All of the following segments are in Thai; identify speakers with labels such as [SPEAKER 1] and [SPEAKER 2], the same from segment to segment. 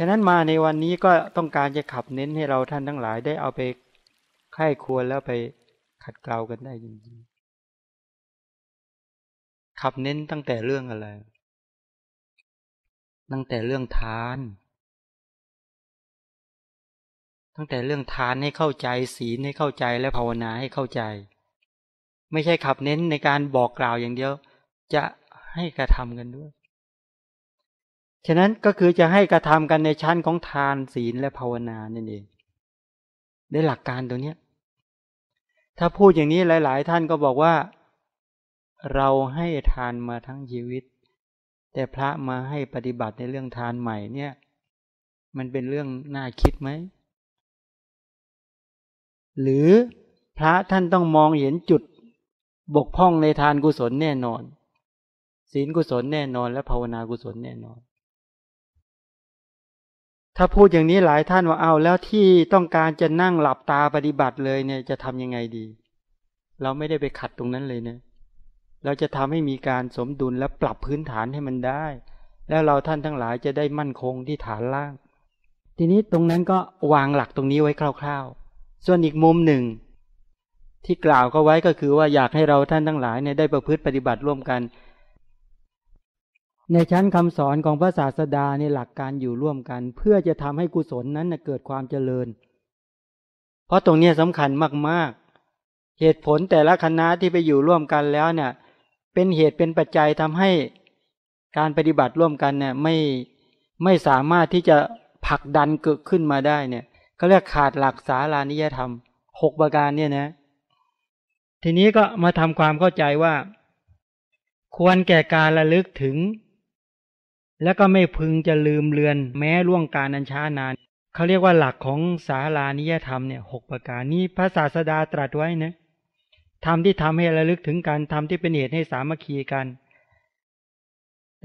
[SPEAKER 1] ฉะนั้นมาในวันนี้ก็ต้องการจะขับเน้นให้เราท่านทั้งหลายได้เอาไปไข้ควรแล้วไปขัดเกลากันได้จริงๆขับเน้นตั้งแต่เรื่องอะไรตั้งแต่เรื่องทาน ตั้งแต่เรื่องทานให้เข้าใจศีลให้เข้าใจและภาวนาให้เข้าใจ ไม่ใช่ขับเน้นในการบอกกล่าวอย่างเดียวจะให้กระทำกันด้วยฉะนั้นก็คือจะให้กระทำกันในชั้นของทานศีลและภาวนานั่นเองได้หลักการตัวนี้ถ้าพูดอย่างนี้หลายๆท่านก็บอกว่า เราให้ทานมาทั้งชีวิต แต่พระมาให้ปฏิบัติในเรื่องทานใหม่เนี่ย มันเป็นเรื่องน่าคิดไหม หรือพระท่านต้องมองเห็นจุดบกพร่องในทานกุศลแน่นอน ศีลกุศลแน่นอน และภาวนากุศลแน่นอนถ้าพูดอย่างนี้หลายท่านว่าเอาแล้วที่ต้องการจะนั่งหลับตาปฏิบัติเลยเนี่ยจะทํำยังไงดี เราไม่ได้ไปขัดตรงนั้นเลยเนะ เราจะทำให้มีการสมดุลและปรับพื้นฐานให้มันได้ แล้วเราท่านทั้งหลายจะได้มั่นคงที่ฐานล่าง ทีนี้ตรงนั้นก็วางหลักตรงนี้ไว้คร่าวๆ ส่วนอีกมุมหนึ่ง ที่กล่าวก็ไว้ก็คือ ว่าอยากให้เราท่านทั้งหลายเนี่ยได้ประพฤติปฏิบัติร่วมกันในชั้นคำสอนของพระศาสดาในหลักการอยู่ร่วมกัน เพื่อจะทำให้กุศลนั้นเกิดความเจริญ เพราะตรงนี้สำคัญมาก ๆ เหตุผลแต่ละคณะที่ไปอยู่ร่วมกันแล้วเนี่ยเป็นเหตุเป็นปัจจัยทำให้การปฏิบัติร่วมกันเนี่ยไม่ไม่สามารถที่จะผลักดันเกิดขึ้นมาได้เนี่ยเขาเรียกขาดหลักสารานิยธรรมหกประการเนี่ยนะ ทีนี้ก็มาทำความเข้าใจว่า ควรแก่การระลึกถึงและก็ไม่พึงจะลืมเลือนแม้ล่วงการอันช้านานเขาเรียกว่าหลักของสาลานิยธรรมเนี่ยหประการนี้พระศาสดาตรัสไว้นะทำที่ทำให้ระลึกถึงการทำที่เป็นเหตุให้สามัคคีกัน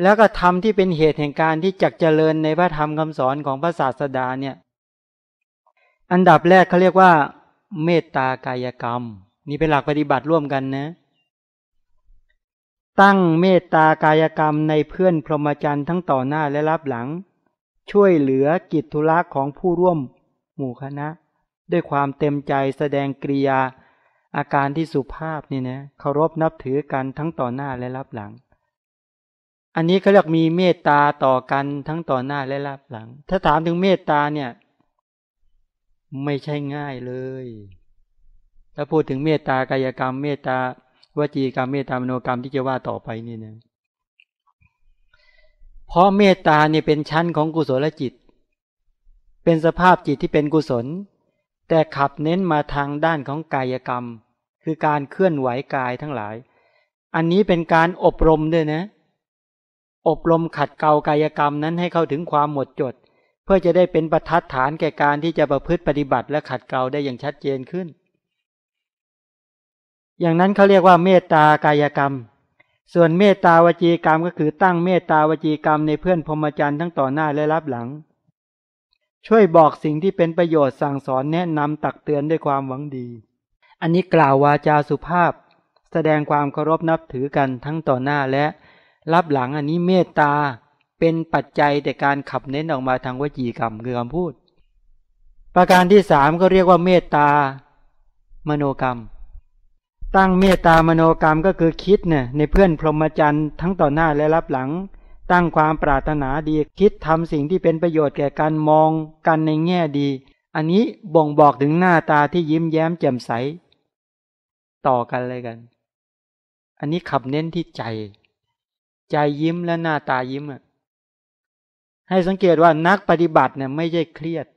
[SPEAKER 1] แล้วก็ทำที่เป็นเหตุแห่งการที่จักเจริญในพระธรรมคำสอนของพระศาสดาเนี่ย อันดับแรกเขาเรียกว่าเมตตากายกรรมนี่เป็นหลักปฏิบัติร่วมกันนะตั้งเมตตากายกรรมในเพื่อนพรหมจรรย์ทั้งต่อหน้าและรับหลัง ช่วยเหลือกิจธุระของผู้ร่วม หมู่คณะ ด้วยความเต็มใจแสดงกริยาอาการที่สุภาพนี่นะเคารพนับถือกันทั้งต่อหน้าและรับหลัง อันนี้เขาเรียกมีเมตตาต่อกันทั้งต่อหน้าและรับหลัง ถ้าถามถึงเมตตาเนี่ย ไม่ใช่ง่ายเลยถ้าพูดถึงเมตตากายกรรมเมตตาวจีกรรมเมตตามโนกรรมที่จะว่าต่อไปนี่นะ เพราะเมตตาเนี่ยเป็นชั้นของกุศลจิต เป็นสภาพจิตที่เป็นกุศล แต่ขับเน้นมาทางด้านของกายกรรม คือการเคลื่อนไหวกายทั้งหลาย อันนี้เป็นการอบรมด้วยนะ อบรมขัดเกลากายกรรมนั้นให้เข้าถึงความหมดจด เพื่อจะได้เป็นประทัดฐานแก่การที่จะประพฤติปฏิบัติ และขัดเกลาได้อย่างชัดเจนขึ้นอย่างนั้นเขาเรียกว่าเมตตากายกรรม ส่วนเมตตาวจีกรรมก็คือตั้งเมตตาวจีกรรมในเพื่อนพรหมจรรย์ทั้งต่อหน้าและรับหลัง ช่วยบอกสิ่งที่เป็นประโยชน์สั่งสอนแนะนำตักเตือนด้วยความหวังดี อันนี้กล่าววาจาสุภาพ แสดงความเคารพนับถือกันทั้งต่อหน้าและรับหลังอันนี้เมตตาเป็นปัจจัยแต่การขับเน้นออกมาทางวจีกรรมคือคำพูด ประการที่สามก็เรียกว่าเมตตามโนกรรมตั้งเมตตามโนกรรมก็คือคิดเนี่ยในเพื่อนพรหมจรรย์ ทั้งต่อหน้าและรับหลัง ตั้งความปรารถนาดีคิดทำสิ่งที่เป็นประโยชน์แก่การมองกันในแง่ดี อันนี้บ่งบอกถึงหน้าตาที่ยิ้มแย้มแจ่มใสต่อกันเลยกัน อันนี้ขับเน้นที่ใจ ใจยิ้มและหน้าตายิ้มอ่ะให้สังเกตว่านักปฏิบัติเนี่ยไม่ใช่เครียด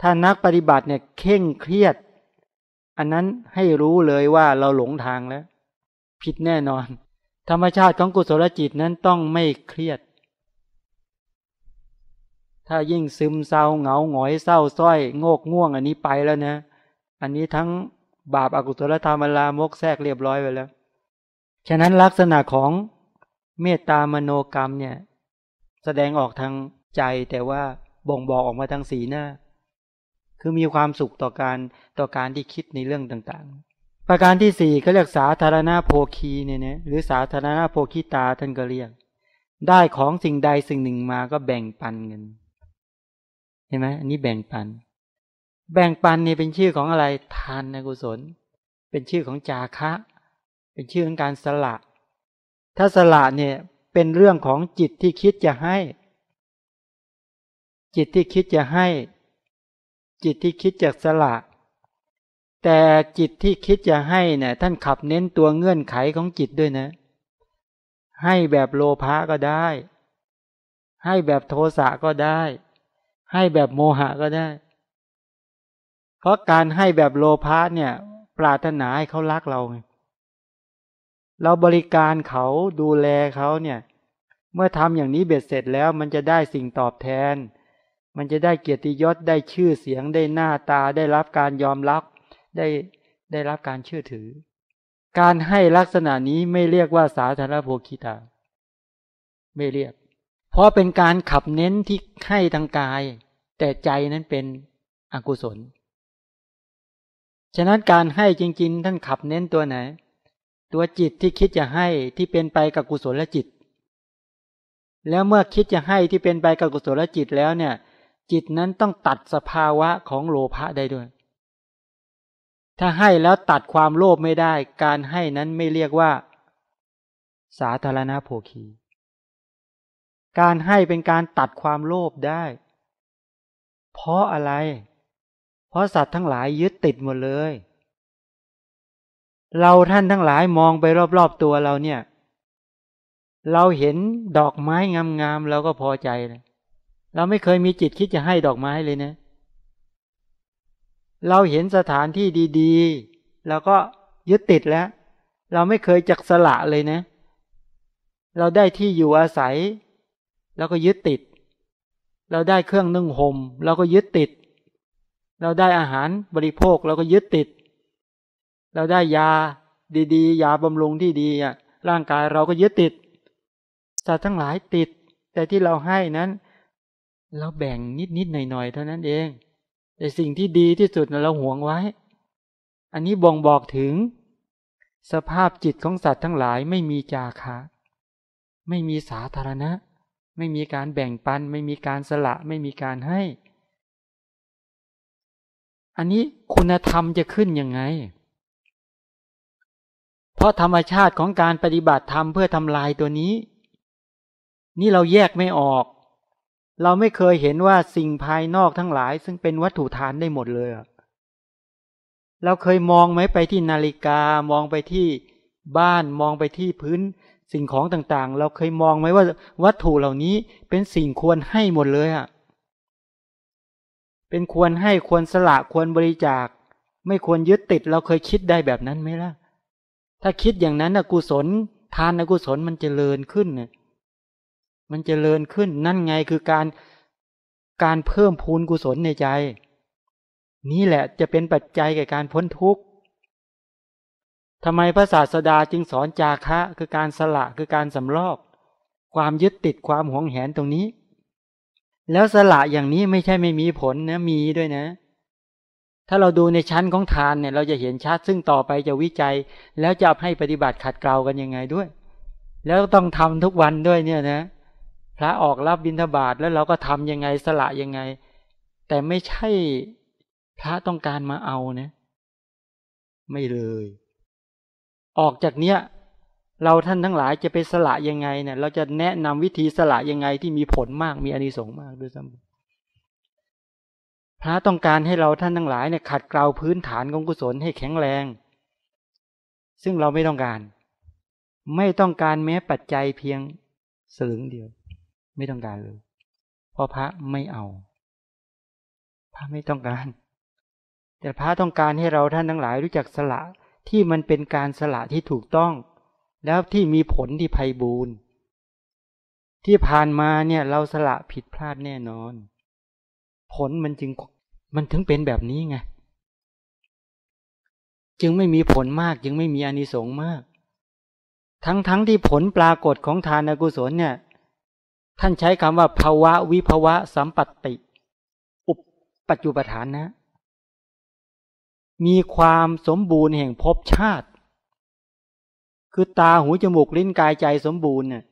[SPEAKER 1] ถ้านักปฏิบัติเนี่ยเข่งเครียดอันนั้นให้รู้เลยว่าเราหลงทางแล้วผิดแน่นอน ธรรมชาติของกุศลจิตนั้นต้องไม่เครียด ถ้ายิ่งซึมเศร้าเหงาหงอยเศร้าส้อยโงกง่วงอันนี้ไปแล้วนะ อันนี้ทั้งบาปอากุศลธรรมลามกแทรกเรียบร้อยไปแล้ว ฉะนั้นลักษณะของเมตตามโนกรรมเนี่ย แสดงออกทางใจแต่ว่าบ่งบอกออกมาทางสีหน้าคือมีความสุขต่อการต่อการที่คิดในเรื่องต่างๆ ประการที่สี่ก็เรียกสาธารณโภคีเนี่ยนะหรือสาธารณโภคีตาท่านก็เรียก ได้ของสิ่งใดสิ่งหนึ่งมาก็แบ่งปันเงินเห็นไหมอันนี้แบ่งปัน แบ่งปันเนี่ยเป็นชื่อของอะไรทานนะกุศล เป็นชื่อของจาคะ เป็นชื่อของการสละ ถ้าสละเนี่ยเป็นเรื่องของจิตที่คิดจะให้ จิตที่คิดจะให้จิตที่คิดจากสละแต่จิตที่คิดจะให้เนี่ยท่านขับเน้นตัวเงื่อนไขของจิตด้วยนะ ให้แบบโลภะก็ได้ ให้แบบโทสะก็ได้ ให้แบบโมหะก็ได้ เพราะการให้แบบโลภะเนี่ยปรารถนาให้เขารักเราไงเราบริการเขาดูแลเขาเนี่ย เมื่อทำอย่างนี้เบ็ดเสร็จแล้วมันจะได้สิ่งตอบแทนมันจะได้เกียรติยศได้ชื่อเสียงได้หน้าตาได้รับการยอมรับได้ได้รับการเชื่อถือ การให้ลักษณะนี้ไม่เรียกว่าสาธารโภคิตาไม่เรียก เพราะเป็นการขับเน้นที่ให้ทางกาย แต่ใจนั้นเป็นอกุศล ฉะนั้นการให้จริงๆท่านขับเน้นตัวไหน ตัวจิตที่คิดจะให้ที่เป็นไปกับกุศลและจิต แล้วเมื่อคิดจะให้ที่เป็นไปกับกุศลและจิตแล้วเนี่ยจิตนั้นต้องตัดสภาวะของโลภะได้ด้วย ถ้าให้แล้วตัดความโลภไม่ได้ การให้นั้นไม่เรียกว่า สาธารณโภคีการให้เป็นการตัดความโลภได้ เพราะอะไร เพราะสัตว์ทั้งหลายยึดติดหมดเลย เราท่านทั้งหลายมองไปรอบๆตัวเราเนี่ย เราเห็นดอกไม้งามๆเราก็พอใจเลยเราไม่เคยมีจิตคิดจะให้ดอกไม้เลยนะ เราเห็นสถานที่ดีๆ แล้วก็ยึดติดแล้ว เราไม่เคยจักสละเลยนะ เราได้ที่อยู่อาศัย แล้วก็ยึดติด เราได้เครื่องนึ่งห่มเราก็ยึดติด เราได้อาหารบริโภค เราก็ยึดติด เราได้ยา ดีๆ ยาบำรุงที่ดีอ่ะ ร่างกายเราก็ยึดติดสัตว์ทั้งหลายติด แต่ที่เราให้นั้นเราแบ่งนิดนิดหน่อยหน่อยเท่านั้นเองแต่สิ่งที่ดีที่สุดเราหวงไว้ อันนี้บ่งบอกถึง สภาพจิตของสัตว์ทั้งหลายไม่มีจาคะไม่มีสาธารณะ ไม่มีการแบ่งปัน ไม่มีการสละ ไม่มีการให้ อันนี้คุณธรรมจะขึ้นยังไง เพราะธรรมชาติของการปฏิบัติธรรมเพื่อทำลายตัวนี้ นี่เราแยกไม่ออกเราไม่เคยเห็นว่าสิ่งภายนอกทั้งหลาย ซึ่งเป็นวัตถุฐานได้หมดเลย เราเคยมองไหมไปที่นาฬิกา มองไปที่บ้าน มองไปที่พื้น สิ่งของต่างๆ เราเคยมองไหมว่าวัตถุเหล่านี้เป็นสิ่งควรให้หมดเลยอ่ะเป็นควรให้ควรสละควรบริจาค ไม่ควรยึดติดเราเคยคิดได้แบบนั้นไหมล่ะ ถ้าคิดอย่างนั้นนะกุศล ทานนะกุศลมันจเจริญขึ้นเนะมันเจริญขึ้น นั่นไงคือการ การเพิ่มพูนกุศลในใจ นี่แหละจะเป็นปัจจัยแก่การพ้นทุกข์ ทำไมพระศาสดาจึงสอนจาคะ คือการสละคือการสำลอก ความยึดติดความหวงแหนตรงนี้ แล้วสละอย่างนี้ไม่ใช่ไม่มีผลนะมีด้วยนะ ถ้าเราดูในชั้นของทานเนี่ย เราจะเห็นชัดซึ่งต่อไปจะวิจัย แล้วจะให้ปฏิบัติขัดเกลากันยังไงด้วย แล้วต้องทำทุกวันด้วยเนี่ยนะพระออกรับบิณฑบาตแล้วเราก็ทํำยังไงสละยังไง แต่ไม่ใช่พระต้องการมาเอานะไม่เลย ออกจากเนี้ย เราท่านทั้งหลายจะไปสละยังไงเนี่ย เราจะแนะนำวิธีสละยังไงที่มีผลมากมีอานิสงส์มากด้วยซ้ำพระต้องการให้เราท่านทั้งหลายเนี่ยขัดเกลาพื้นฐานของกุศลให้แข็งแรง ซึ่งเราไม่ต้องการ ไม่ต้องการแม้ปัจจัยเพียงสลึงเดียวไม่ต้องการเลยเพราะพระไม่เอา พระไม่ต้องการ แต่พระต้องการให้เราท่านทั้งหลายรู้จักสละที่มันเป็นการสละที่ถูกต้อง แล้วที่มีผลที่ไพ่บูรณ์ที่ผ่านมาเนี่ยเราสละผิดพลาดแน่นอน ผลมันจึงมันถึงเป็นแบบนี้ไง จึงไม่มีผลมากจึงไม่มีอานิสงส์มาก ทั้งๆทที่ผลปรากฏของทานกุศลเนี่ยท่านใช้คำว่าภาวะวิภาวะสัมปติ อุปปัจจุปฐานนะ มีความสมบูรณ์แห่งภพชาติ คือตาหูจมูกลิ้นกายใจสมบูรณ์เนี่ย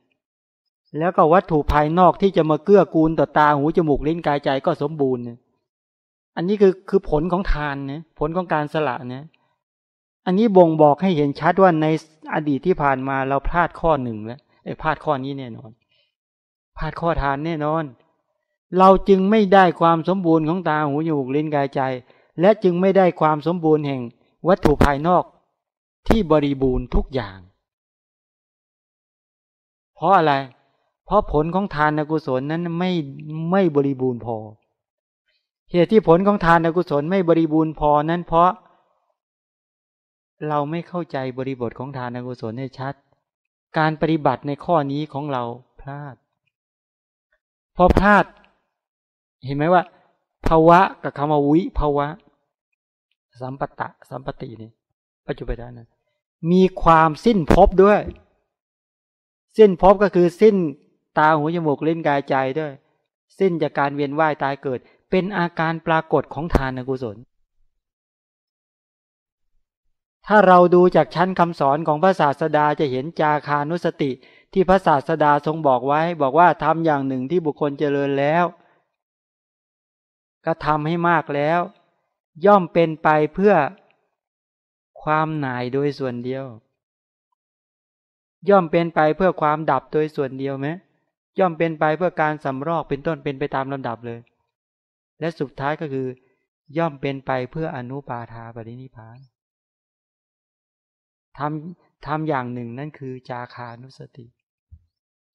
[SPEAKER 1] แล้วก็วัตถุภายนอกที่จะมาเกื้อกูลต่อตาหูจมูกลิ้นกายใจก็สมบูรณ์เนี่ยอันนี้คือคือผลของทานนะผลของการสละนะอันนี้บ่งบอกให้เห็นชัดว่าในอดีตที่ผ่านมาเราพลาดข้อหนึ่งแล้วไอ้พลาดข้อนี้แน่นอนพลาดข้อทานแน่นอน เราจึงไม่ได้ความสมบูรณ์ของตาหูจมูกลิ้นกายใจ และจึงไม่ได้ความสมบูรณ์แห่งวัตถุภายนอกที่บริบูรณ์ทุกอย่าง เพราะอะไร เพราะผลของทานกุศลนั้นไม่ไม่บริบูรณ์พอ เหตุที่ผลของทานกุศลไม่บริบูรณ์พอนั้น เพราะ เราไม่เข้าใจบริบทของทานกุศลให้ชัด การปฏิบัติในข้อนี้ของเราพลาดพอพลาด เห็นไหมว่าภาวะ กับคำว่าวิภาวะ สัมปตะสัมปตินี่ปัจจุบันนั้นมีความสิ้นพบด้วย สิ้นพบก็คือสิ้นตาหูจมูกเล่นกายใจด้วย สิ้นจากการเวียนว่ายตายเกิด เป็นอาการปรากฏของทานกุศล ถ้าเราดูจากชั้นคำสอนของพระศาสดาจะเห็นจาคานุสติที่พระศาสดาทรงบอกไว้บอกว่าทำอย่างหนึ่งที่บุคคลเจริญแล้ว ก็ทำให้มากแล้ว ย่อมเป็นไปเพื่อความหน่ายโดยส่วนเดียว ย่อมเป็นไปเพื่อความดับโดยส่วนเดียวไหมย่อมเป็นไปเพื่อการสำรอกเป็นต้นเป็นไปตามลำดับเลย และสุดท้ายก็คือ ย่อมเป็นไปเพื่ออนุปาทาปรินิพานทำทำอย่างหนึ่งนั่นคือจาคานุสติ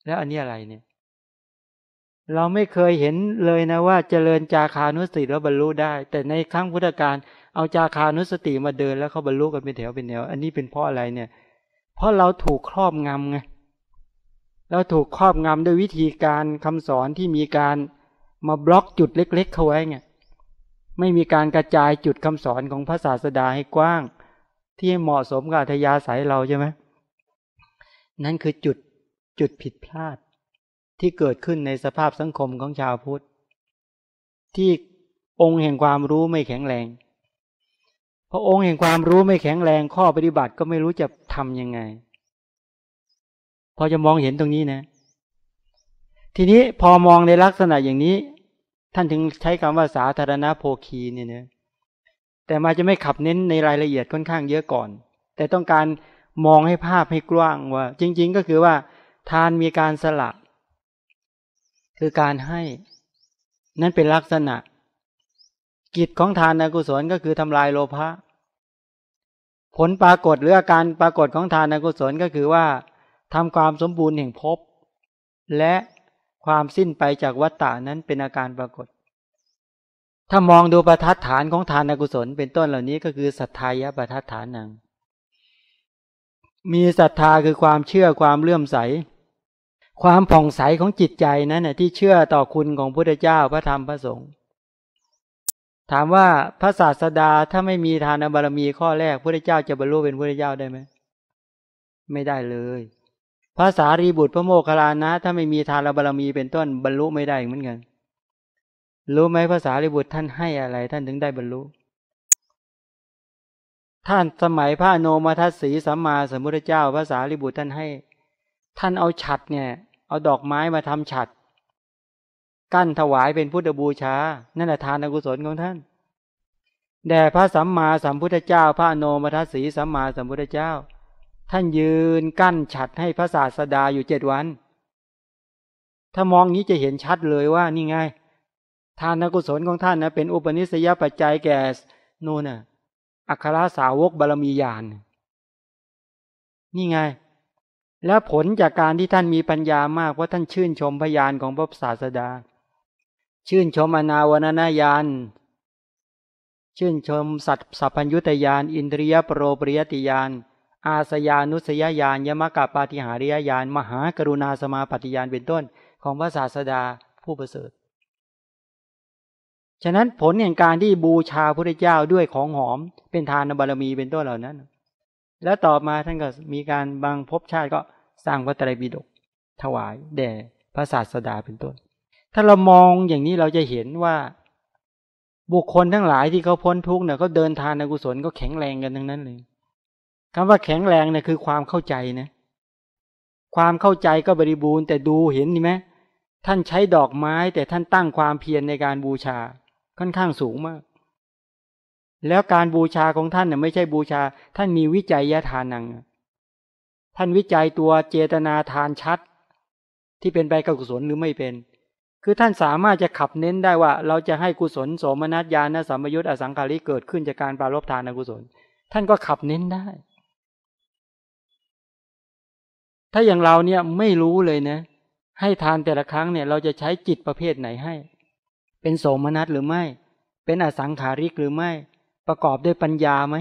[SPEAKER 1] แล้วอันนี้อะไรเนี่ย เราไม่เคยเห็นเลยนะว่าเจริญจาคานุสติแล้วบรรลุได้ แต่ในครั้งพุทธกาลเอาจาคานุสติมาเดินแล้วเขาบรรลุกันเป็นแถวเป็นแนวอันนี้เป็นเพราะอะไรเนี่ย เพราะเราถูกครอบงำไงเราถูกครอบงำด้วยวิธีการคำสอนที่มีการมาบล็อกจุดเล็กๆเขาไว้ไง ไม่มีการกระจายจุดคำสอนของพระศาสดาให้กว้าง ที่เหมาะสมกับอัธยาศัยเราใช่ไหมนั่นคือจุดจุดผิดพลาดที่เกิดขึ้นในสภาพสังคมของชาวพุทธที่องค์แห่งความรู้ไม่แข็งแรงพราะองค์แห่งความรู้ไม่แข็งแรงข้อปฏิบัติก็ไม่รู้จะทํำยังไง พอจะมองเห็นตรงนี้นะ ทีนี้พอมองในลักษณะอย่างนี้ ท่านถึงใช้คำว่าสาธารณโภคีเนี่ยนะแต่มาจะไม่ขับเน้นในรายละเอียดค่อนข้างเยอะก่อน แต่ต้องการมองให้ภาพให้กว้างว่าจริง ๆ ก็คือว่าทานมีการสละ คือการให้ นั่นเป็นลักษณะ กิจของทานอกุศลก็คือทำลายโลภะ ผลปรากฏหรืออาการปรากฏของทานอกุศลก็คือว่าทำความสมบูรณ์แห่งภพและความสิ้นไปจากวัฏฏานั้นเป็นอาการปรากฏ ถ้ามองดูประทัดฐานของทานอกุศล เป็นต้นเหล่านี้ก็คือศรัทธายะประทัดฐานังมีศรัทธาคือความเชื่อความเลื่อมใสความผ่องใสของจิตใจนั้นน่ยที่เชื่อต่อคุณของพระพุทธเจ้าพระธรรมพระสงฆ์ถามว่าพระศาสดาถ้าไม่มีทานบารมีข้อแรกพระพุทธเจ้าจะบรรลุเป็นพระพุทธเจ้าได้ไหม ไม่ได้เลยภาษารีบุตรพระโมคคัลลานะถ้าไม่มีทานบารมีเป็นต้นบรรลุไม่ได้เหมือนกันรู้ไหมภาษารีบุตรท่านให้อะไร ท่านถึงได้บรรลุท่านสมัยพระโนมทัศสีสัมมาสัมพุทธเจ้าภาษารีบุตรท่านให้ ท่านเอาฉัดเนี่ยเอาดอกไม้มาทำฉัดกั้นถวายเป็นพุทธบูชา นั่นแหละทานอกุศลของท่าน แด่พระสัมมาสัมพุทธเจ้า พระโนมัทสี สัมมาสัมพุทธเจ้า ท่านยืนกั้นฉัดให้พระศาสดาอยู่เจ็ดวัน ถ้ามองนี้จะเห็นชัดเลยว่านี่ไงทานกุศลของท่านนะเป็นอุปนิสัยปัจจัยแก่นูนะ่ะ อัครสาวกบารมีญาณนี่ไงและผลจากการที่ท่านมีปัญญามากว่าท่านชื่นชมพยานของพระศาสดา ชื่นชมอนาวนาญาณชื่นชมสัตสัพพัญญุตยานอินทรียปโรปริยติยานอาสยานุสยญาณยมกะปาติหาริยยานมหากรุณาสมาปฏิยานเป็นต้นของพระศาสดาผู้ประเสริฐฉะนั้นผลแห่งการที่บูชาพระเจ้าด้วยของหอม เป็นทานบารมีเป็นต้นเหล่านั้นแล้วต่อมาท่านก็มีการบางภพชาติก็สร้างวัตไตรปิฎกถวาย แด่พระศาสดาเป็นต้น ถ้าเรามองอย่างนี้เราจะเห็นว่า บุคคลทั้งหลายที่เขาพ้นทุกข์เนี่ยเขาเดินทางในกุศลก็แข็งแรงกันทั้งนั้นเลยคำว่าแข็งแรงเนี่ยคือความเข้าใจนะ ความเข้าใจก็บริบูรณ์ แต่ดูเห็นไหมท่านใช้ดอกไม้แต่ท่านตั้งความเพียรในการบูชาค่อนข้างสูงมากแล้วการบูชาของท่านเนี่ยไม่ใช่บูชา ท่านมีวิจัยยทานังท่านวิจัยตัวเจตนาทานชัดที่เป็นไปกับกุศลหรือไม่เป็น คือท่านสามารถจะขับเน้นได้ว่า เราจะให้กุศลสมนัตญาณสัมยุตอสังขาริเกิดขึ้นจากการปรารบทานอกุศลท่านก็ขับเน้นได้ ถ้าอย่างเราเนี่ยไม่รู้เลยนะ ให้ทานแต่ละครั้งเนี่ย เราจะใช้จิตประเภทไหนให้ เป็นโสมนัตหรือไม่เป็นอสังขาริกหรือไม่ประกอบด้วยปัญญาไหม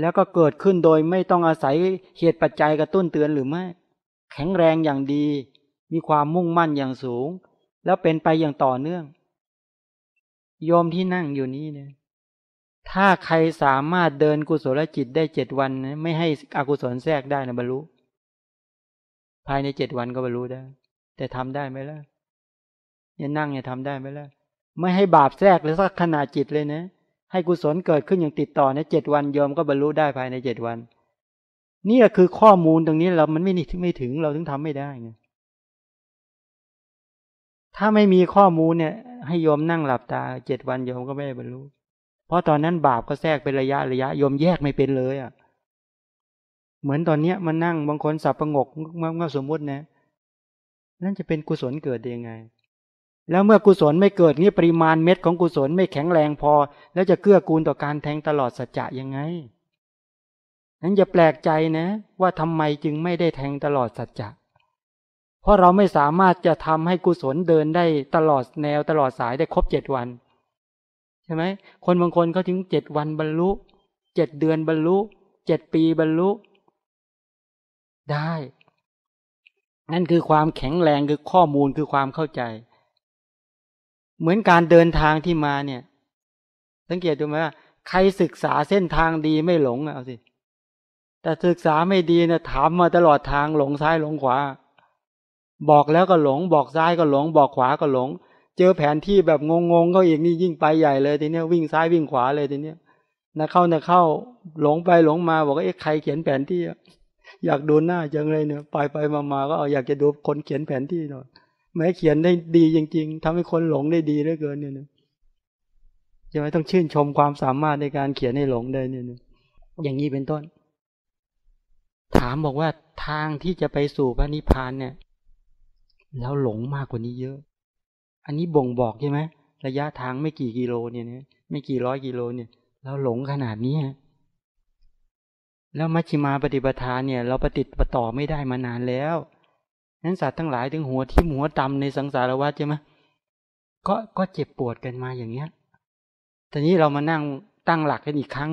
[SPEAKER 1] แล้วก็เกิดขึ้นโดยไม่ต้องอาศัยเหตุปัจจัยกระตุ้นเตือนหรือไม่ แข็งแรงอย่างดี มีความมุ่งมั่นอย่างสูง แล้วเป็นไปอย่างต่อเนื่อง โยมที่นั่งอยู่นี้เนี่ยถ้าใครสามารถเดินกุศลจิตได้เจ็ดวันนะไม่ให้อกุศลแทรกได้นะบรรลุ ภายในเจ็ดวันก็บรรลุได้ แต่ทำได้ไหมล่ะ เนี่ยนั่งเนี่ยทำได้ไหมล่ะไม่ให้บาปแทรกเลยสักขณะจิตเลยนะ ให้กุศลเกิดขึ้นอย่างติดต่อในเจ็ดวันโยมก็บรรลุได้ภายในเจ็ดวันนี่คือข้อมูลตรงนี้เรามันไม่ถึงไม่ถึงเราถึงทำไม่ได้ไงถ้าไม่มีข้อมูลเนี่ยให้โยมนั่งหลับตาเจ็ดวันโยมก็ไม่ได้บรรลุ เพราะตอนนั้นบาปก็แทรกเป็นระยะระยะโยมแยกไม่เป็นเลยอะ่ะ เหมือนตอนเนี้ยมันนั่งบางคนสับประงกมันกสมมตินะ นั่นจะเป็นกุศลเกิดยังไงแล้วเมื่อกุศลไม่เกิดนี่ปริมาณเม็ดของกุศลไม่แข็งแรงพอ แล้วจะเกื้อกูลต่อการแทงตลอดสัจจะยังไงนั้นอย่าแปลกใจนะ ว่าทำไมจึงไม่ได้แทงตลอดสัจจะเพราะเราไม่สามารถจะทำให้กุศลเดินได้ตลอดแนวตลอดสายได้ครบเจ็ดวันใช่ไหมคนบางคนเขาถึงเจ็ดวันบรรลุเจ็ดเดือนบรรลุเจ็ดปีบรรลุ ได้ นั่นคือความแข็งแรงคือข้อมูลคือความเข้าใจเหมือนการเดินทางที่มาเนี่ย สังเกตดูไหมว่าใครศึกษาเส้นทางดีไม่หลงเอาสิ แต่ศึกษาไม่ดีเนี่ยถามมาตลอดทางหลงซ้ายหลงขวา บอกแล้วก็หลง บอกซ้ายก็หลง บอกขวาก็หลง เจอแผนที่แบบงงๆเขาอีกนี่ยิ่งไปใหญ่เลยทีเนี้ยวิ่งซ้ายวิ่งขวาเลยทีเนี้ยนะเข้านะเข้าหลงไปหลงมาบอกว่าเอ๊ะใครเขียนแผนที่ อยากดูหน้าจังเลยเนี่ย ไปไปมามาก็เอาอยากจะดูคนเขียนแผนที่หน่อยแม้เขียนได้ดีจริงๆทำให้คนหลงได้ดีเหลือเกินเนี่ยนะใช่ไหต้องชื่นชมความสามารถในการเขียนให้หลงได้เนี่ยนะอย่างนี้เป็นต้น ถามบอกว่าทางที่จะไปสู่พระนิพพานเนี่ย แล้วหลงมากกว่านี้เยอะ อันนี้บ่งบอกใช่ไหม ระยะทางไม่กี่ กิโลเนี่ยนะ ไม่กี่ร้อยกิโลเนี่ย เราหลงขนาดนี้ แล้วมัชฌิมาปฏิปทาเนี่ย เราปฏิตปต่อไม่ได้มานานแล้วนั้นสัตว์ทั้งหลายถึงหัวที่หัวดำในสังสารวัฏใช่ไหมก็ก็เจ็บปวดกันมาอย่างเนี้ยทีนี้เรามานั่งตั้งหลักกันอีกครั้ง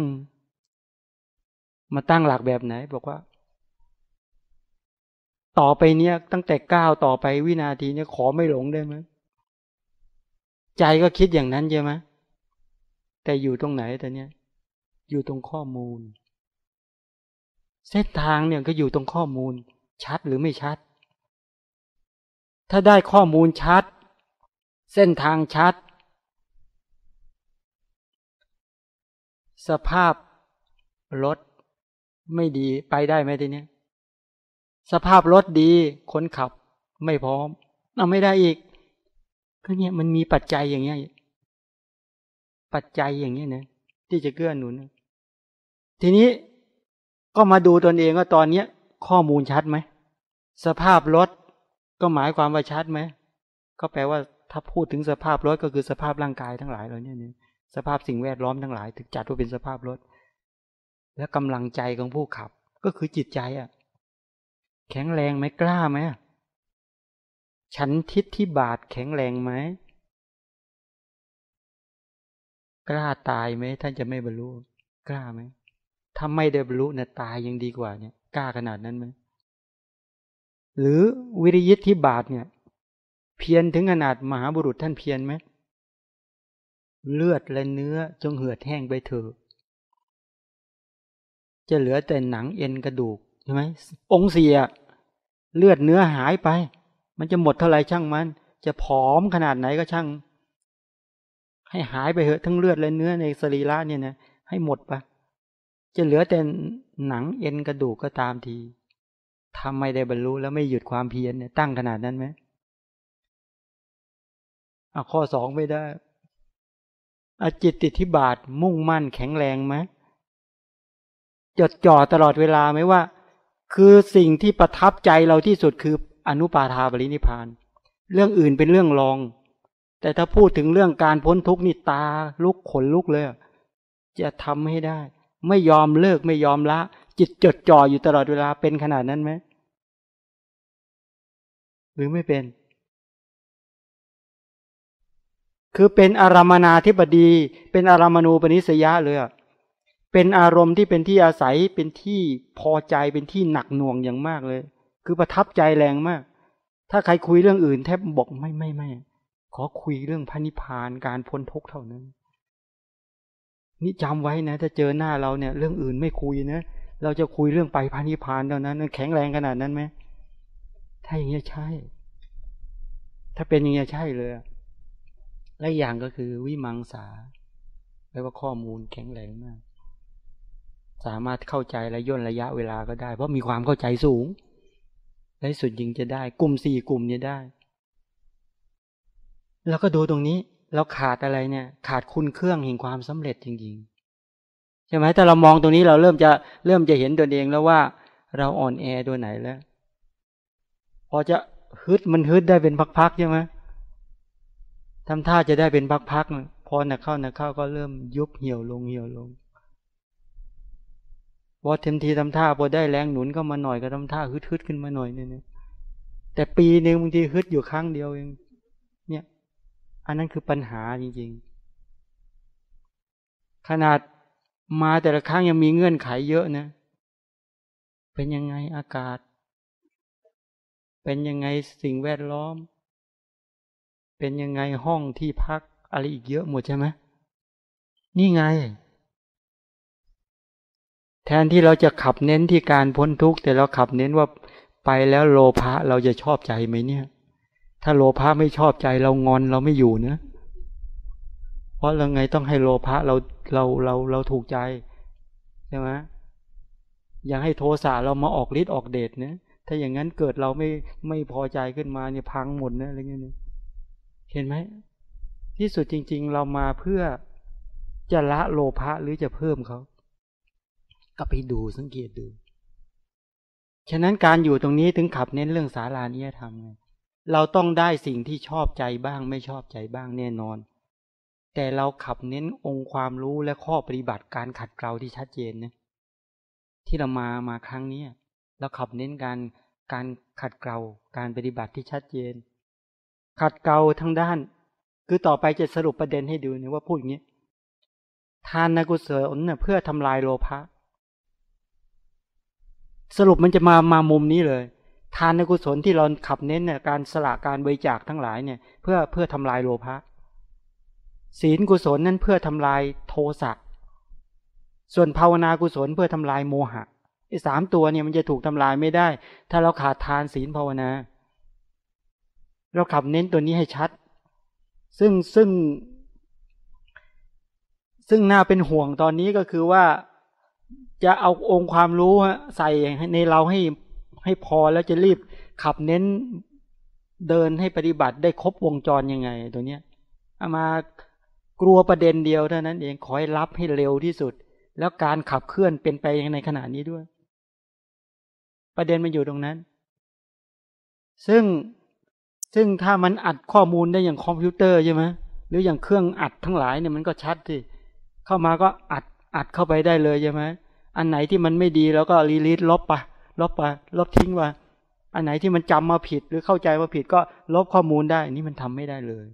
[SPEAKER 1] มาตั้งหลักแบบไหนบอกว่า ต่อไปเนี้ยตั้งแต่ก้าวต่อไปวินาทีเนี้ยขอไม่หลงได้ไหมใจก็คิดอย่างนั้นใช่ไหมแต่อยู่ตรงไหนแต่เนี้ยอยู่ตรงข้อมูล เส้นทางเนี่ยก็อยู่ตรงข้อมูล ชัดหรือไม่ชัดถ้าได้ข้อมูลชัด เส้นทางชัด สภาพรถไม่ดีไปได้ไหมทีนี้สภาพรถดีคนขับไม่พร้อมเอาไม่ได้อีกก็เนี่ยมันมีปัจจัยอย่างเงี้ยปัจจัยอย่างเงี้ยนะที่จะเกื้อหนุนทีนี้ก็มาดูตนเองว่าตอนเนี้ยข้อมูลชัดไหมสภาพรถก็หมายความว่าชัดไหม ก็แปลว่าถ้าพูดถึงสภาพรถก็คือสภาพร่างกาย ทั้งหลายเราเนี่ยสภาพสิ่งแวดล้อมทั้งหลายถึงจัดว่าเป็นสภาพรถ และกำลังใจของผู้ขับ ก็คือจิตใจอ่ะแข็งแรงไหมกล้าไหมฉันทิศที่บาดแข็งแรงไหมกล้าตายไหมท่านจะไม่บรรลุกล้าไหมถ้าไม่ได้บรรลุเนี่ยตายยังดีกว่าเนี่ยกล้าขนาดนั้นไหมหรือ วิริยิทธิบาทเนี่ย เพียนถึงขนาดมหาบุรุษท่านเพียนไหมเลือดและเนื้อจงเหือดแห้งไปเถอะจะเหลือแต่หนังเอ็นกระดูกใช่ไหมองเสีย เลือดเนื้อหายไป มันจะหมดเท่าไรช่างมันจะผอมขนาดไหนก็ช่าง ให้หายไปเถอะทั้งเลือดและเนื้อในสรีระเนี่ยนะให้หมดไปจะเหลือแต่หนังเอ็นกระดูกก็ตามทีถ้าไม่ได้บรรลุแล้วไม่หยุดความเพียรเนี่ยตั้งขนาดนั้นไหมอ่ะข้อสองไม่ได้ อจิตติทิบาทมุ่งมั่นแข็งแรงไหมจดจ่อตลอดเวลาไหมว่า คือสิ่งที่ประทับใจเราที่สุดคืออนุปาทาบริณิพาน เรื่องอื่นเป็นเรื่องรอง แต่ถ้าพูดถึงเรื่องการพ้นทุกข์นี่ตา ลุกขนลุกเลยจะทำให้ได้ ไม่ยอมเลิกไม่ยอมละ จิตจดจ่ออยู่ตลอดเวลาเป็นขนาดนั้นไหมหรือไม่เป็น คือเป็นอารามนาธิบดี เป็นอารามณูปนิสยะเลยเป็นอารมณ์ที่เป็นที่อาศัย เป็นที่พอใจ เป็นที่หนักหน่วงอย่างมากเลย คือประทับใจแรงมาก ถ้าใครคุยเรื่องอื่นแทบบอกไม่ไม่ไม่ขอคุยเรื่องพระนิพพานการพ้นทุกข์เท่านั้น นี่จำไว้นะถ้าเจอหน้าเราเนี่ย เรื่องอื่นไม่คุยนะเราจะคุยเรื่องไปพระนิพพานเท่านั้นแข็งแรงขนาดนั้นไหมถ้าอย่างนี้ใช่ ถ้าเป็นอย่างนี้ใช่เลยและอย่างก็คือวิมังสา แปลว่าข้อมูลแข็งแรงมาก สามารถเข้าใจและย่นระยะเวลาก็ได้ เพราะมีความเข้าใจสูงและสุดยิงจะได้กลุ่มสี่กลุ่มนี้ได้ แล้วก็ดูตรงนี้ เราขาดอะไรเนี่ย ขาดคุณเครื่องแห่งความสำเร็จจริงๆ ใช่ไหมถ้าเรามองตรงนี้เราเริ่มจะเริ่มจะเห็นตัวเองแล้วว่าเราอ่อนแอตัวไหนแล้วพอจะฮึดมันฮึดได้เป็นพักๆใช่ไหมทำท่าจะได้เป็นพักๆพอหนักเข้าหนักเข้าก็เริ่มยุบเหี่ยวลงเหี่ยวลงพอเต็มทีทำท่าพอได้แรงหนุนก็มาหน่อยก็ทำท่าฮึดฮึดขึ้นมาหน่อยเนี่ยแต่ปีหนึ่งบางทีฮึดอยู่ครั้งเดียวเอง เนี่ย อันนั้นคือปัญหาจริงๆ ขนาดมาแต่ละครั้งยังมีเงื่อนไขยเยอะนะ เป็นยังไงอากาศเป็นยังไงสิ่งแวดล้อม เป็นยังไงห้องที่พักอะไรอีกเยอะหมดใช่ไหมนี่ไง แทนที่เราจะขับเน้นที่การพ้นทุกข์แต่เราขับเน้นว่าไปแล้วโลภะเราจะชอบใจไหมเนี่ย ถ้าโลภะไม่ชอบใจเรางอนเราไม่อยู่นะเพราะเราไงต้องให้โลภะเราเราเราเราถูกใจใช่ไหมยังให้โทสะเรามาออกฤทธิ์ออกเดชเนะถ้าอย่างนั้นเกิดเราไม่ไม่พอใจขึ้นมาเนี่ยพังหมดนะอะไรเงี้ยเห็นไหมที่สุดจริง ๆเรามาเพื่อจะละโลภะหรือจะเพิ่มเขาก็ไปดูสังเกตดู ฉะนั้นการอยู่ตรงนี้ถึงขับเน้นเรื่องสารานิยธรรมไงเราต้องได้สิ่งที่ชอบใจบ้างไม่ชอบใจบ้างแน่นอน แต่เราขับเน้นองค์ความรู้และข้อปฏิบัติการขัดเกลาที่ชัดเจนนะที่เรามามาครั้งนี้เราขับเน้นการการขัดเกลาการปฏิบัติที่ชัดเจนขัดเกลาทั้งด้านคือต่อไปจะสรุปประเด็นให้ดูนะว่าพูดอย่างนี้ทานนกุศลเน่ยเพื่อทำลายโลภะสรุปมันจะมามามุมนี้เลย ทานกุศลที่เราขับเน้นเนี่ยการสละการบริจาคทั้งหลายเนี่ยเพื่อเพื่อทำลายโลภะศีลกุศลนั้นเพื่อทำลายโทสะ ส่วนภาวนากุศลเพื่อทำลายโมหะไอ้สามตัวเนี่ยมันจะถูกทำลายไม่ได้ ถ้าเราขาดทานศีลภาวนา เราขับเน้นตัวนี้ให้ชัด ซึ่งซึ่งซึ่งน่าเป็นห่วงตอนนี้ก็คือว่า จะเอาองค์ความรู้ใส่ในเราให้ให้พอแล้วจะรีบขับเน้นเดินให้ปฏิบัติได้ครบวงจรยังไง ตัวเนี้ยเอามากลัวประเด็นเดียวเท่านั้นเองขอให้รับให้เร็วที่สุด แล้วการขับเคลื่อนเป็นไปในขณะนี้ด้วยประเด็นมันอยู่ตรงนั้น ซึ่ง ซึ่งถ้ามันอัดข้อมูลได้อย่างคอมพิวเตอร์ใช่ไหมหรืออย่างเครื่องอัดทั้งหลายเนี่ยมันก็ชัดที่ เข้ามาก็อัด อัดเข้าไปได้เลยใช่ไหมอันไหนที่มันไม่ดีแล้วก็รีลิสลบไปลบไปลบทิ้งไปอันไหนที่มันจำมาผิด หรือเข้าใจมาผิด ก็ลบข้อมูลได้ นี่มันทำไม่ได้เลย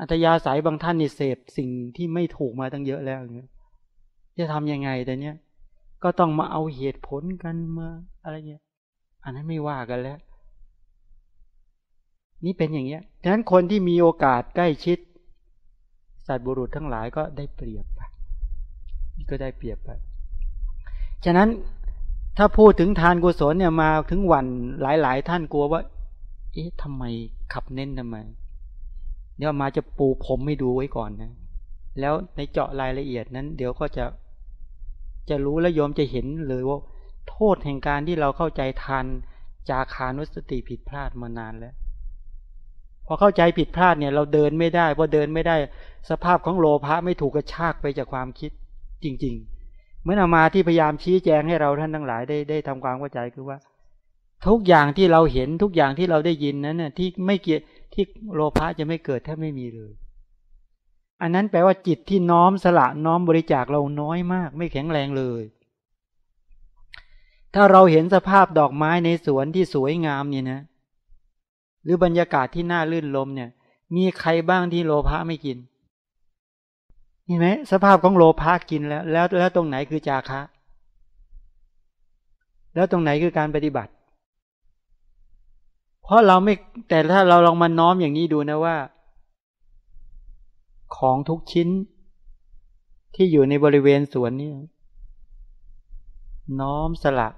[SPEAKER 1] อัตยาสายบางท่านนี่เสพสิ่งที่ไม่ถูกมาตั้งเยอะแล้วอย่างเงี้ย จะทํำยังไงแต่เนี้ยก็ต้องมาเอาเหตุผลกันมา อะไรเงี้ยอันนั้นไม่ว่ากันแล้ว นี่เป็นอย่างเงี้ยดังนั้นคนที่มีโอกาสใกล้ชิดสัตว์บุรุษทั้งหลายก็ได้เปรียบไป นี่ก็ได้เปรียบไป ฉะนั้นถ้าพูดถึงทานกุศลเนี่ยมาถึงวันหลาย ๆ ท่านกลัวว่า เอ๊ะทำไมขับเน้นทำไม เดี๋ยวมาจะปูผมไม่ดูไว้ก่อนนะ แล้วในเจาะรายละเอียดนั้น เดี๋ยวก็จะจะรู้ และยอมจะเห็นเลยว่า โทษแห่งการที่เราเข้าใจทันจาคานุสติผิดพลาดมานานแล้วพอเข้าใจผิดพลาดเนี่ยเราเดินไม่ได้พอเดินไม่ได้สภาพของโลภะไม่ถูกกระชากไปจากความคิด จริง ๆ เมื่อนามาที่พยายามชี้แจงให้เราท่านทั้งหลาย ได้ได้ทำความเข้าใจคือว่า ทุกอย่างที่เราเห็นทุกอย่างที่เราได้ยินนั้นน่ยที่ไม่เกี่ยที่โลภะจะไม่เกิดแทบไม่มีเลยอันนั้นแปลว่าจิตที่น้อมสละน้อมบริจาคเราน้อยมาก ไม่แข็งแรงเลย ถ้าเราเห็นสภาพดอกไม้ในสวนที่สวยงามเนี่ยนะ หรือบรรยากาศที่น่าลื่นลมเนี่ย มีใครบ้างที่โลภะไม่กินเห็นไหมสภาพของโลภะกินแล้วแล้วแล้วตรงไหนคือจาคะ แล้วตรงไหนคือการปฏิบัติเพราะเราไม่แต่ถ้าเราลองมาน้อมอย่างนี้ดูนะว่าของทุกชิ้น ที่อยู่ในบริเวณสวนนี่น้อมสละ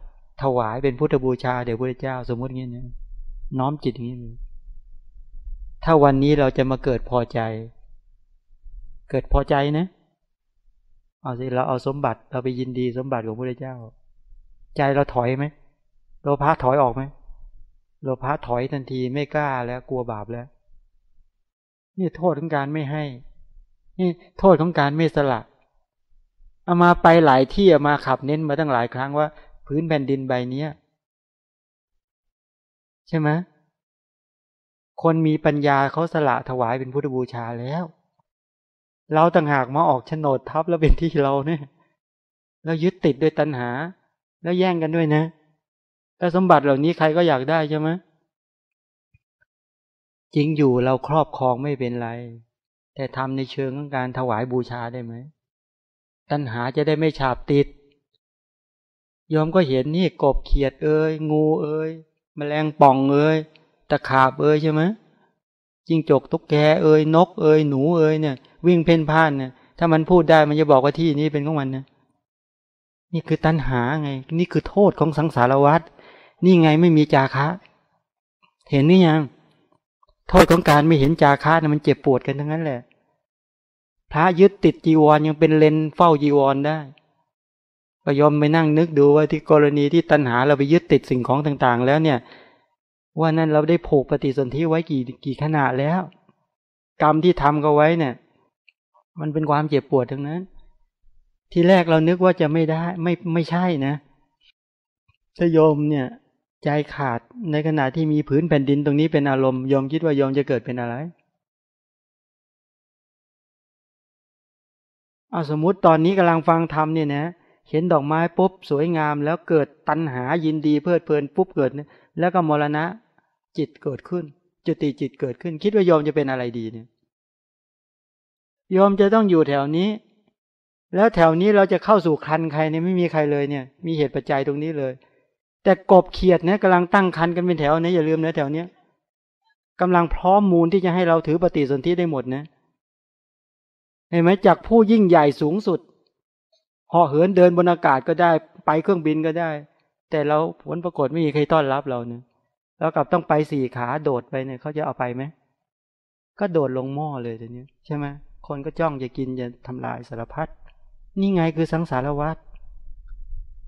[SPEAKER 1] ถวายเป็นพุทธบูชาเดี๋ยวพระเจ้าสมมติอย่างนี้น้อมจิตอย่างนี้ถ้าวันนี้เราจะมาเกิดพอใจ เกิดพอใจนะ เอาสิเราเอาสมบัติเราไปยินดีสมบัติของพระเจ้า ใจเราถอยไหมโลภะถอยออกไหมโลภะถอยทันทีไม่กล้าแล้วกลัวบาปแล้วนี่โทษของการไม่ให้ี่โทษของการไม่สละ เอามาไปหลายที่เอามาขับเน้นมาตั้งหลายครั้งว่า พื้นแผ่นดินใบเนี้ยใช่ไหม คนมีปัญญาเขาสละถวายเป็นพุทธบูชาแล้ว เราต่างหากมาออกโฉนดทับแล้วเป็นที่เราเนี่ยแล้วยึดติดด้วยตัณหา แล้วแย่งกันด้วยนะแล้วสมบัติเหล่านี้ใครก็อยากได้ใช่ไหม จริงอยู่เราครอบครองไม่เป็นไรแต่ทำในเชิงของการถวายบูชาได้ไหม ตัณหาจะได้ไม่ฉาบติด ยอมก็เห็นนี่กบเขียด เอ้ยงูเอ้ยมแมลงป่องเอ้ยตะขาบเอ้ยใช่ไหมจิงจกตุ๊กแกเอ้ยนก เอ้ยหนูเอ้ยเนี่ย วิ่งเพ่นพ่านเนี่ย ถ้ามันพูดได้มันจะบอกว่าที่นี้เป็นของมันนะนี่คือตัณหาไง นี่คือโทษของสังสารวัฏนี่ไงไม่มีจาคะ เห็นหรือยังโทษของการไม่เห็นจาคานะมันเจ็บปวดกันทั้งนั้นแหละพระยึดติดจีวรยังเป็นเลนเฝ้าจีวรได้ ก็ยอมไปนั่งนึกดูว่าที่กรณีที่ตัณหาเราไปยึดติดสิ่งของต่างๆ แล้วเนี่ย ว่านั่นเราได้ผูกปฏิสนธิไว้กี่กี่ขณะแล้ว กรรมที่ทำก็ไว้เนี่ย มันเป็นความเจ็บปวดทั้งนั้น ที่แรกเรานึกว่าจะไม่ได้ ไม่ไม่ใช่นะถ้ายมเนี่ยใจขาดในขณะที่มีพื้นแผ่นดินตรงนี้เป็นอารมณ์ยอมคิดว่ายอมจะเกิดเป็นอะไรเอาสมมติตอนนี้กำลังฟังธรรมเนี่ยนะ เห็นดอกไม้ปุ๊บสวยงาม แล้วเกิดตัณหายินดีเพลิดเพลินปุ๊บเกิดแล้วก็มรณะจิตเกิดขึ้นจุติจิตเกิดขึ้น คิดว่ายอมจะเป็นอะไรดีเนี่ยยอมจะต้องอยู่แถวนี้ แล้วแถวนี้เราจะเข้าสู่คันใครเนี่ยไม่มีใครเลยเนี่ย มีเหตุปัจจัยตรงนี้เลยแต่กบเขียดเนี่ยกำลังตั้งคันกันเป็นแถวเนี่ยอย่าลืมนะแถวเนี้ย กำลังพร้อมมูลที่จะให้เราถือปฏิสนธิได้หมดนะเห็นไหม จากผู้ยิ่งใหญ่สูงสุดห่อเหินเดินบนอากาศก็ได้ไปเครื่องบินก็ได้ แต่เราผลปรากฏไม่มีใครต้อนรับเราเนี่ยแล้วกลับต้องไปสี่ขาโดดไปเนี่ยเขาจะเอาไปไหม ก็โดดลงหม้อเลยแ่เนี้ใช่ไหมคนก็จ้องจะกินจะทำลายสารพัดนี่ไงคือสังสารวัตร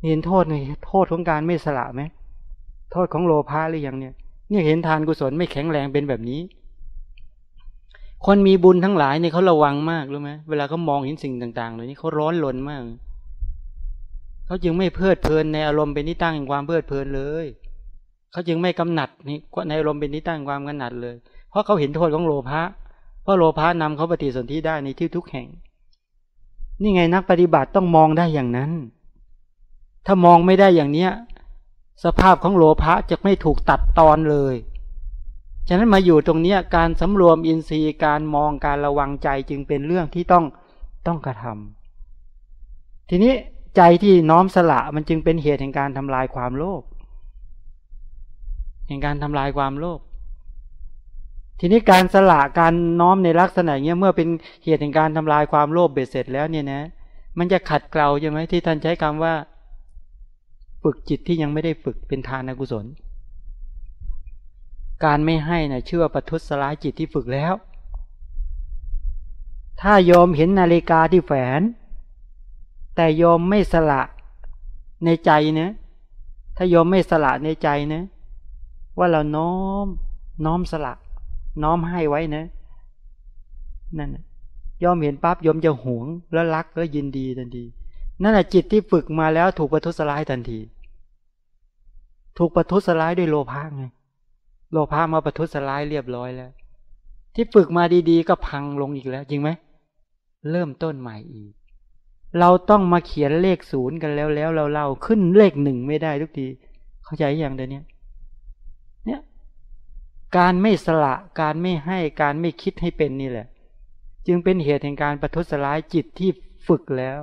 [SPEAKER 1] เห็นโทษในโทษของการไม่สละไหมโทษของโลภะหรือยังเนี่ยเนี่ยเห็นทานกุศลไม่แข็งแรงเป็นแบบนี้ คนมีบุญทั้งหลายเนี่ยเขาระวังมากรู้ไหมเวลาเขามองเห็นสิ่งต่างๆเหล่านี้เขาร้อนรนมากเขาจึงไม่เพลิดเพลินในอารมณ์เป็นที่ตั้งแห่งความเพลิดเพลินเลยเขาจึงไม่กำหนัดนี่ในอารมณ์เป็นที่ตั้งความกำหนัดเลย เพราะเขาเห็นโทษของโลภะเพราะโลภะนำเขาปฏิสนธิได้ในที่ทุกแห่ง นี่ไงนักปฏิบัติต้องมองได้อย่างนั้นถ้ามองไม่ได้อย่างเนี้ยสภาพของโลภะจะไม่ถูกตัดตอนเลย ฉะนั้นมาอยู่ตรงเนี้ยการสำรวมอินทรีย์การมองการระวังใจจึงเป็นเรื่องที่ต้องต้องกระทำ ทีนี้ใจที่น้อมสละมันจึงเป็นเหตุแห่งการทำลายความโลภแห่งการทำลายความโลภ ทีนี้การสละการน้อมในลักษณะเงี้ยเมื่อเป็นเหตุแห่งการทำลายความโลภเบ็ดเสร็จแล้วเนี่ยนะมันจะขัดเกลาใช่ไหมที่ท่านใช้คำว่าฝึกจิตที่ยังไม่ได้ฝึกเป็นทานกุศลการไม่ให้นะ่ะชื่อว่าประทุษลายจิตที่ฝึกแล้ว ถ้ายอมเห็นนาฬิกาที่แฝน แต่ยอมไม่สละในใจนะถ้ายอมไม่สละในใจนะว่าเราน้อม น้อมสละน้อมให้ไว้นะนั่นยอมเห็นปั๊บยอมจะหวงแล้วรักแล้วยินดีทันทีนั่นแหละจิตที่ฝึกมาแล้วถูกประทุษลายทันทีถูกประทุษร้ายด้วยโลภะไง โลภะมาประทุษร้ายเรียบร้อยแล้ว ที่ฝึกมาดี ๆ ก็พังลงอีกแล้ว จริงไหม เริ่มต้นใหม่อีก เราต้องมาเขียนเลขศูนย์กันแล้วแล้วเราเราขึ้นเลขหนึ่งไม่ได้ทุกที เข้าใจอย่างเดี๋ยวนี้เนี่ย การไม่สละ การไม่ให้ การไม่คิดให้เป็นนี่แหละ จึงเป็นเหตุแห่งการประทุษร้ายจิตที่ฝึกแล้ว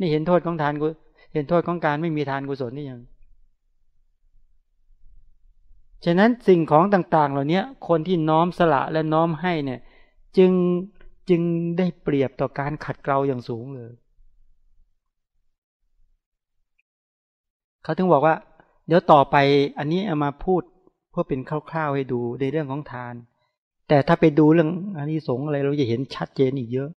[SPEAKER 1] นี่เห็นโทษของทานกุเห็นโทษของการไม่มีทานกุศลนี่ยังฉะนั้นสิ่งของต่างๆเหล่านี้คนที่น้อมสละและน้อมให้เนี่ย จึงจึงได้เปรียบต่อการขัดเกลาอย่างสูงเลย เขาถึงบอกว่า เดี๋ยวต่อไปอันนี้เอามาพูดเพื่อเป็นคร่าวๆให้ดูในเรื่องของทาน แต่ถ้าไปดูเรื่องอันนี้สงอะไรเราจะเห็นชัดเจนอีกเยอะ